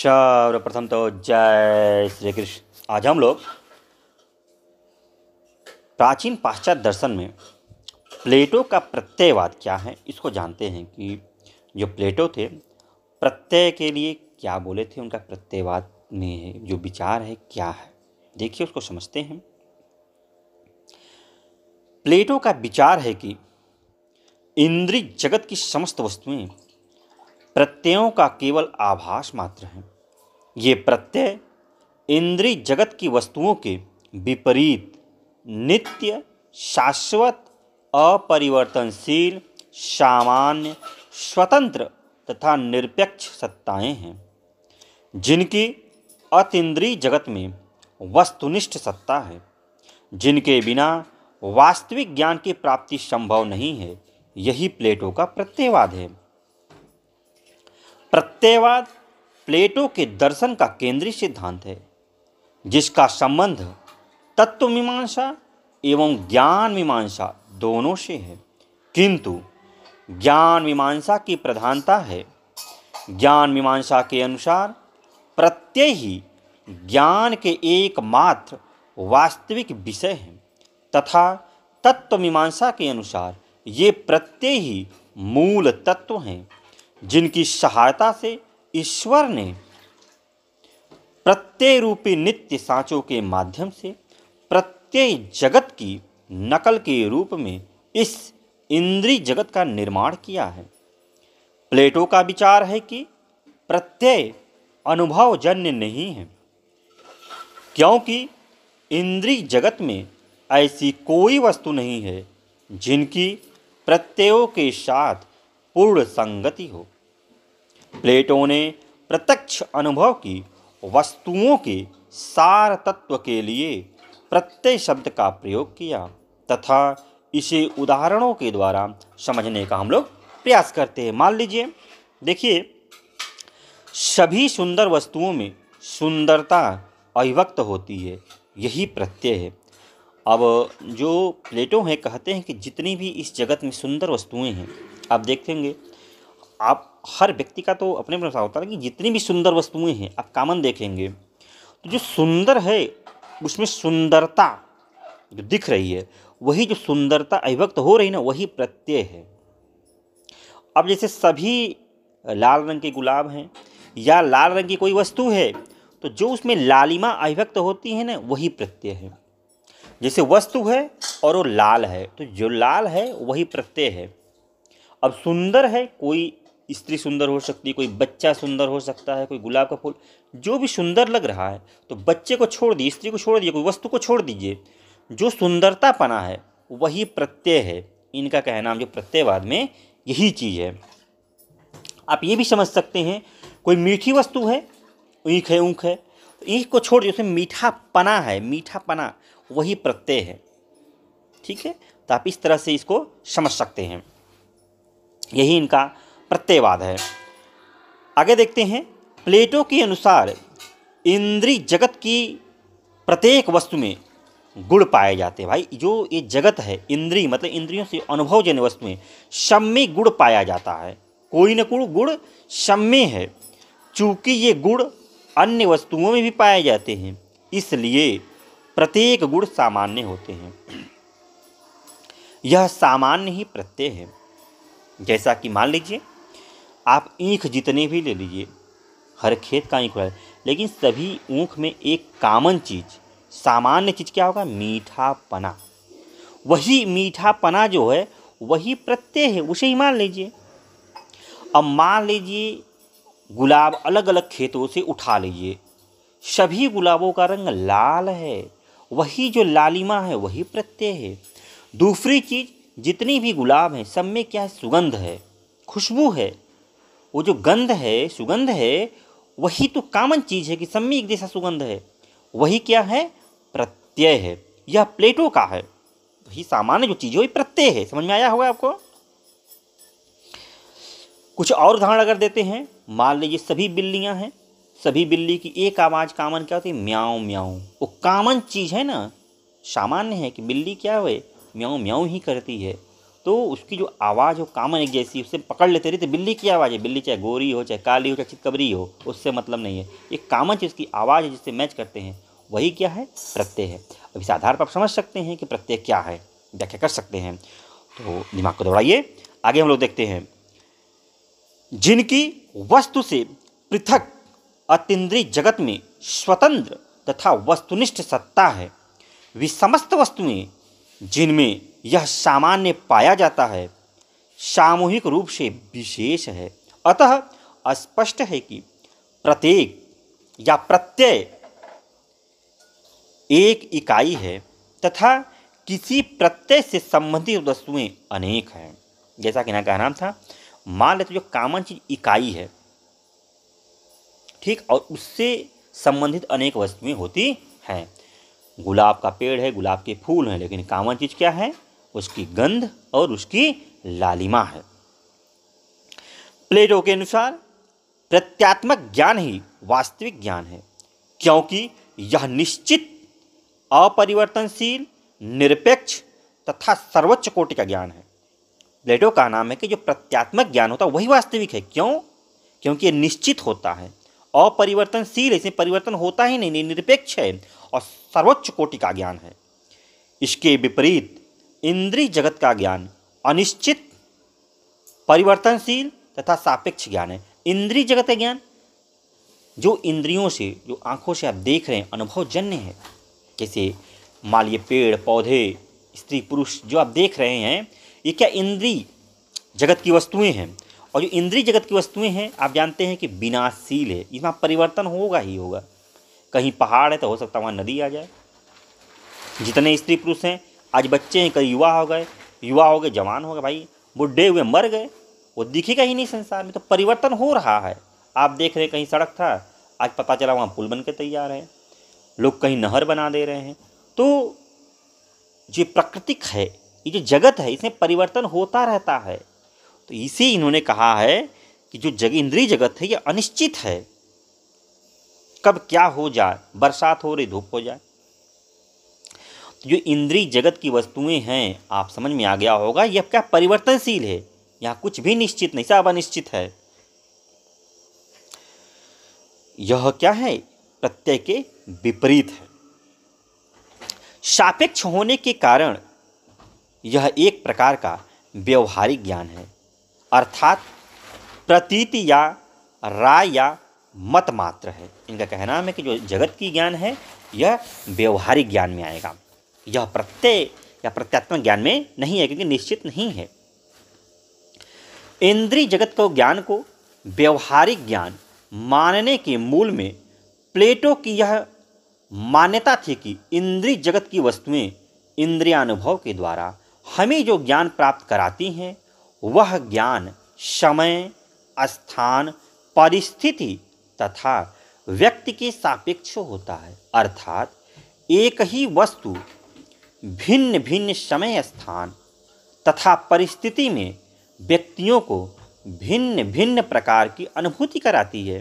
सर्वप्रथम तो जय श्री कृष्ण आज हम लोग प्राचीन पाश्चात्य दर्शन में प्लेटो का प्रत्ययवाद क्या है इसको जानते हैं कि जो प्लेटो थे प्रत्यय के लिए क्या बोले थे उनका प्रत्ययवाद में है जो विचार है क्या है देखिए उसको समझते हैं प्लेटो का विचार है कि इंद्रिय जगत की समस्त वस्तुएं प्रत्ययों का केवल आभास मात्र है ये प्रत्यय इंद्रिय जगत की वस्तुओं के विपरीत नित्य शाश्वत अपरिवर्तनशील सामान्य स्वतंत्र तथा निरपेक्ष सत्ताएं हैं जिनकी अतिद्रीय जगत में वस्तुनिष्ठ सत्ता है जिनके बिना वास्तविक ज्ञान की प्राप्ति संभव नहीं है यही प्लेटो का प्रत्ययवाद है प्रत्ययवाद प्लेटो के दर्शन का केंद्रीय सिद्धांत है जिसका संबंध तत्व मीमांसा एवं ज्ञान मीमांसा दोनों से है किंतु ज्ञान मीमांसा की प्रधानता है ज्ञान मीमांसा के अनुसार प्रत्यय ही ज्ञान के एकमात्र वास्तविक विषय हैं तथा तत्व मीमांसा के अनुसार ये प्रत्यय ही मूल तत्व हैं जिनकी सहायता से ईश्वर ने प्रत्यय रूपी नित्य सांचों के माध्यम से प्रत्यय जगत की नकल के रूप में इस इंद्री जगत का निर्माण किया है प्लेटो का विचार है कि प्रत्यय अनुभवजन्य नहीं है क्योंकि इंद्री जगत में ऐसी कोई वस्तु नहीं है जिनकी प्रत्ययों के साथ पूर्ण संगति हो प्लेटो ने प्रत्यक्ष अनुभव की वस्तुओं के सार तत्व के लिए प्रत्यय शब्द का प्रयोग किया तथा इसे उदाहरणों के द्वारा समझने का हम लोग प्रयास करते हैं मान लीजिए देखिए सभी सुंदर वस्तुओं में सुंदरता अभिव्यक्त होती है यही प्रत्यय है अब जो प्लेटो हैं कहते हैं कि जितनी भी इस जगत में सुंदर वस्तुएं हैं आप देखेंगे आप हर व्यक्ति का तो अपने अपने होता है कि जितनी भी सुंदर वस्तुएं हैं आप कामन देखेंगे तो जो सुंदर है उसमें सुंदरता जो दिख रही है वही जो सुंदरता अभिव्यक्त हो रही ना वही प्रत्यय है अब जैसे सभी लाल रंग के गुलाब हैं या लाल रंग की कोई वस्तु है तो जो उसमें लालिमा अभिव्यक्त होती है ना वही प्रत्यय है जैसे वस्तु है और वो लाल है तो जो लाल है वही प्रत्यय है अब सुंदर है कोई स्त्री सुंदर हो सकती है कोई बच्चा सुंदर हो सकता है कोई गुलाब का फूल जो भी सुंदर लग रहा है तो बच्चे को छोड़ दिए स्त्री को छोड़ दिए कोई वस्तु को छोड़ दीजिए जो सुंदरता पना है वही प्रत्यय है इनका कहना जो प्रत्ययवाद में यही चीज़ है आप ये भी समझ सकते हैं कोई मीठी वस्तु है ईख है ऊँख है तो ईख को छोड़ दिए उसमें मीठा पना है मीठा पना वही प्रत्यय है ठीक है तो आप इस तरह से इसको समझ सकते हैं यही इनका प्रत्ययवाद है आगे देखते हैं प्लेटो के अनुसार इंद्री जगत की प्रत्येक वस्तु में गुण पाए जाते हैं भाई जो ये जगत है इंद्री मतलब इंद्रियों से अनुभव जन वस्तु में में गुण पाया जाता है कोई न कोई गुण में है चूँकि ये गुण अन्य वस्तुओं में भी पाए जाते हैं इसलिए प्रत्येक गुण सामान्य होते हैं यह सामान्य ही प्रत्यय है जैसा कि मान लीजिए आप ईख जितने भी ले लीजिए हर खेत का ईख है लेकिन सभी ऊँख में एक कामन चीज़ सामान्य चीज़ क्या होगा मीठा पना वही मीठा पना जो है वही प्रत्यय है उसे ही मान लीजिए अब मान लीजिए गुलाब अलग अलग खेतों से उठा लीजिए सभी गुलाबों का रंग लाल है वही जो लालिमा है वही प्रत्यय है दूसरी चीज़ जितनी भी गुलाब हैं सब में क्या है सुगंध है खुशबू है वो जो गंध है सुगंध है वही तो कामन चीज़ है कि सब में एक जैसा सुगंध है वही क्या है प्रत्यय है यह प्लेटो का है वही सामान्य जो चीज़ है वही प्रत्यय है समझ में आया होगा आपको कुछ और उदाहरण अगर देते हैं मान लीजिए सभी बिल्लियां हैं सभी बिल्ली की एक आवाज़ कामन क्या होती है म्याऊं म्याऊं वो कामन चीज़ है ना सामान्य है कि बिल्ली क्या हुए म्याऊँ म्याऊ ही करती है तो उसकी जो आवाज़ हो कामन एक जैसी उससे पकड़ लेते रहते तो बिल्ली की आवाज़ है बिल्ली चाहे गोरी हो चाहे काली हो चाहे चितकबरी हो उससे मतलब नहीं है ये कामन चीज़ की आवाज़ है जिससे मैच करते हैं वही क्या है प्रत्यय है अब इस आधार पर आप समझ सकते हैं कि प्रत्यय क्या है व्याख्या कर सकते हैं तो दिमाग को दौड़ाइए आगे हम लोग देखते हैं जिनकी वस्तु से पृथक अतिद्री जगत में स्वतंत्र तथा वस्तुनिष्ठ सत्ता है वे समस्त वस्तुएं जिनमें यह सामान्य पाया जाता है सामूहिक रूप से विशेष है अतः स्पष्ट है कि प्रत्येक या प्रत्यय एक इकाई है तथा किसी प्रत्यय से संबंधित वस्तुएं अनेक हैं जैसा कि ना का नाम था मान लेते जो कामन चीज इकाई है ठीक और उससे संबंधित अनेक वस्तुएं होती हैं गुलाब का पेड़ है गुलाब के फूल हैं लेकिन कामन चीज़ क्या है उसकी गंध और उसकी लालिमा है प्लेटो के अनुसार प्रत्यात्मक ज्ञान ही वास्तविक ज्ञान है क्योंकि यह निश्चित अपरिवर्तनशील निरपेक्ष तथा सर्वोच्च कोटि का ज्ञान है प्लेटो का नाम है कि जो प्रत्यात्मक ज्ञान होता है वही वास्तविक है क्यों क्योंकि यह निश्चित होता है अपरिवर्तनशील इसमें परिवर्तन होता ही नहीं निरपेक्ष है और सर्वोच्च कोटि का ज्ञान है इसके विपरीत इंद्रिय जगत का ज्ञान अनिश्चित परिवर्तनशील तथा सापेक्ष ज्ञान है इंद्रिय जगत का ज्ञान जो इंद्रियों से जो आंखों से आप देख रहे हैं अनुभव जन्य है जैसे मान पेड़ पौधे स्त्री पुरुष जो आप देख रहे हैं ये क्या इंद्रिय जगत की वस्तुएं हैं और जो इंद्रिय जगत की वस्तुएं हैं आप जानते हैं कि विनाशील है इसमें परिवर्तन होगा ही होगा कहीं पहाड़ है तो हो सकता है वहाँ नदी आ जाए जितने स्त्री पुरुष हैं आज बच्चे हैं कहीं युवा हो गए युवा हो गए जवान हो गए भाई बुढ़े हुए मर गए वो दिखेगा ही नहीं संसार में तो परिवर्तन हो रहा है आप देख रहे हैं कहीं सड़क था आज पता चला वहाँ पुल बन के तैयार है लोग कहीं नहर बना दे रहे हैं तो जो प्राकृतिक है ये जो जगत है इसमें परिवर्तन होता रहता है तो इसी इन्होंने कहा है कि जो जग इंद्रीय जगत है ये अनिश्चित है कब क्या हो जाए बरसात हो रही धूप हो जाए तो जो इंद्रिय जगत की वस्तुएं हैं आप समझ में आ गया होगा यह क्या परिवर्तनशील है यहाँ कुछ भी निश्चित नहीं सब अनिश्चित है यह क्या है प्रत्यय के विपरीत है सापेक्ष होने के कारण यह एक प्रकार का व्यवहारिक ज्ञान है अर्थात प्रतीति या राय या मत मात्र है इनका कहना है कि जो जगत की ज्ञान है यह व्यवहारिक ज्ञान में आएगा यह प्रत्यय या प्रत्यात्मक ज्ञान में नहीं है क्योंकि निश्चित नहीं है इंद्रिय जगत को ज्ञान को व्यवहारिक ज्ञान मानने के मूल में प्लेटो की यह मान्यता थी कि इंद्रिय जगत की वस्तुएं अनुभव के द्वारा हमें जो ज्ञान प्राप्त कराती हैं वह ज्ञान समय स्थान परिस्थिति तथा व्यक्ति के सापेक्ष होता है अर्थात एक ही वस्तु भिन्न भिन्न समय स्थान तथा परिस्थिति में व्यक्तियों को भिन्न भिन्न प्रकार की अनुभूति कराती है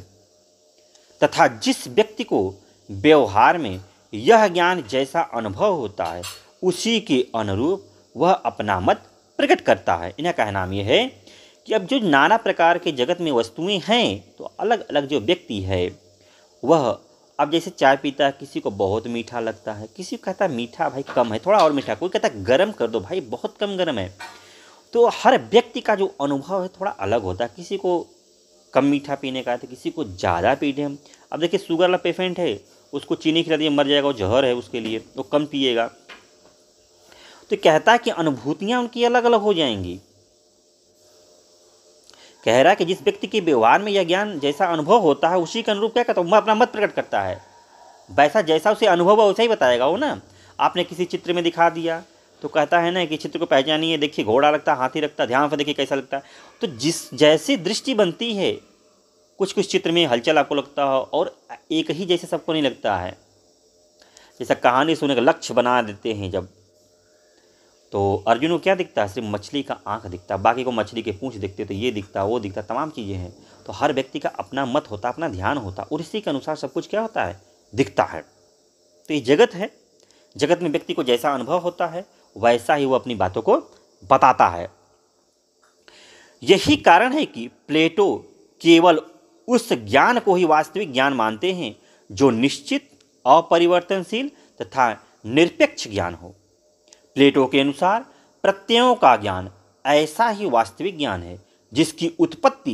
तथा जिस व्यक्ति को व्यवहार में यह ज्ञान जैसा अनुभव होता है उसी के अनुरूप वह अपना मत प्रकट करता है इन्हें का नाम यह है कि अब जो नाना प्रकार के जगत में वस्तुएं हैं तो अलग अलग जो व्यक्ति है वह अब जैसे चाय पीता है किसी को बहुत मीठा लगता है किसी को कहता है मीठा भाई कम है थोड़ा और मीठा कोई कहता है गर्म कर दो भाई बहुत कम गर्म है तो हर व्यक्ति का जो अनुभव है थोड़ा अलग होता है किसी को कम मीठा पीने का है तो किसी को ज़्यादा पीने अब देखिए शुगर वाला पेशेंट है उसको चीनी खिला दिए मर जाएगा वो जहर है उसके लिए वो कम पिएगा तो कहता है कि अनुभूतियाँ उनकी अलग अलग हो जाएंगी कह रहा है कि जिस व्यक्ति के व्यवहार में यह ज्ञान जैसा अनुभव होता है उसी के अनुरूप क्या कहता हूँ अपना मत प्रकट करता है वैसा जैसा उसे अनुभव है वैसा ही बताएगा वो ना आपने किसी चित्र में दिखा दिया तो कहता है ना कि चित्र को पहचानिए देखिए घोड़ा लगता है हाथी लगता है ध्यान से देखिए कैसा लगता है तो जिस जैसी दृष्टि बनती है कुछ कुछ चित्र में हलचल आपको लगता हो और एक ही जैसे सबको नहीं लगता है जैसा कहानी सुने का लक्ष्य बना देते हैं जब तो अर्जुन को क्या दिखता है सिर्फ मछली का आँख दिखता बाकी को मछली के पूंछ दिखते तो ये दिखता वो दिखता तमाम चीज़ें हैं तो हर व्यक्ति का अपना मत होता अपना ध्यान होता और इसी के अनुसार सब कुछ क्या होता है दिखता है तो ये जगत है जगत में व्यक्ति को जैसा अनुभव होता है वैसा ही वो अपनी बातों को बताता है यही कारण है कि प्लेटो केवल उस ज्ञान को ही वास्तविक ज्ञान मानते हैं जो निश्चित अपरिवर्तनशील तथा निरपेक्ष ज्ञान हो प्लेटो के अनुसार प्रत्ययों का ज्ञान ऐसा ही वास्तविक ज्ञान है जिसकी उत्पत्ति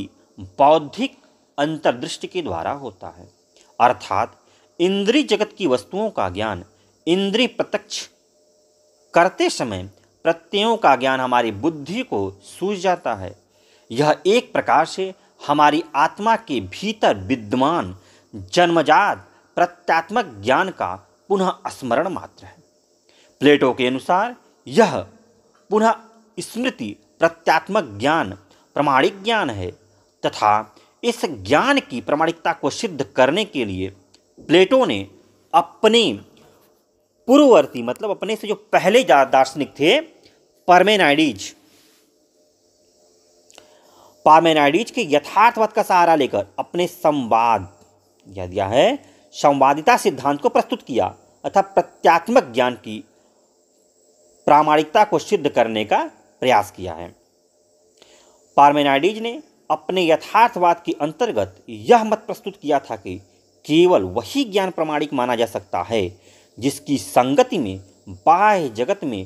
बौद्धिक अंतर्दृष्टि के द्वारा होता है अर्थात इंद्रिय जगत की वस्तुओं का ज्ञान इंद्रिय प्रत्यक्ष करते समय प्रत्ययों का ज्ञान हमारी बुद्धि को सूझ जाता है यह एक प्रकार से हमारी आत्मा के भीतर विद्यमान जन्मजात प्रत्यात्मक ज्ञान का पुनः स्मरण मात्र है प्लेटो के अनुसार यह पुनः स्मृति प्रत्यात्मक ज्ञान प्रमाणिक ज्ञान है तथा इस ज्ञान की प्रमाणिकता को सिद्ध करने के लिए प्लेटो ने अपने पूर्ववर्ती मतलब अपने से जो पहले दार्शनिक थे परमेनाइडीज पार्मेनाइडीज के यथार्थवाद का सहारा लेकर अपने संवाद यह दिया है संवादिता सिद्धांत को प्रस्तुत किया अर्थात प्रत्यात्मक ज्ञान की प्रामाणिकता को सिद्ध करने का प्रयास किया है पार्मेनाइडीज ने अपने यथार्थवाद के अंतर्गत यह मत प्रस्तुत किया था कि केवल वही ज्ञान प्रामाणिक माना जा सकता है जिसकी संगति में बाह्य जगत में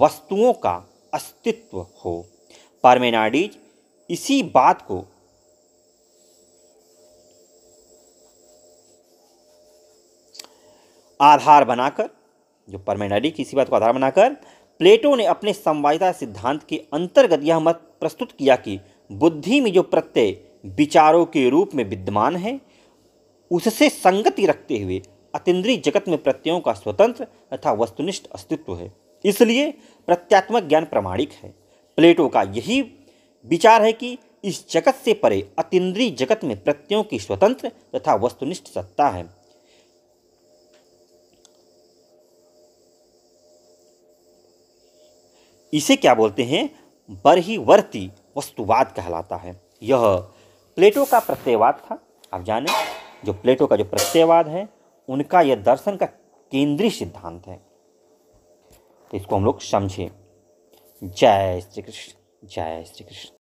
वस्तुओं का अस्तित्व हो पार्मेनाडीज इसी बात को आधार बनाकर जो परमेनाडी की इसी बात को आधार बनाकर प्लेटो ने अपने संवादिता सिद्धांत के अंतर्गत यह मत प्रस्तुत किया कि बुद्धि में जो प्रत्यय विचारों के रूप में विद्यमान है उससे संगति रखते हुए अतिद्रीय जगत में प्रत्ययों का स्वतंत्र तथा वस्तुनिष्ठ अस्तित्व है इसलिए प्रत्यात्मक ज्ञान प्रमाणिक है प्लेटो का यही विचार है कि इस जगत से परे अतिद्रीय जगत में प्रत्ययों की स्वतंत्र तथा वस्तुनिष्ठ सत्ता है इसे क्या बोलते हैं बरहीवर्ती वस्तुवाद कहलाता है यह प्लेटो का प्रत्ययवाद था आप जानें जो प्लेटो का जो प्रत्ययवाद है उनका यह दर्शन का केंद्रीय सिद्धांत है तो इसको हम लोग समझें जय श्री कृष्ण जय श्री कृष्ण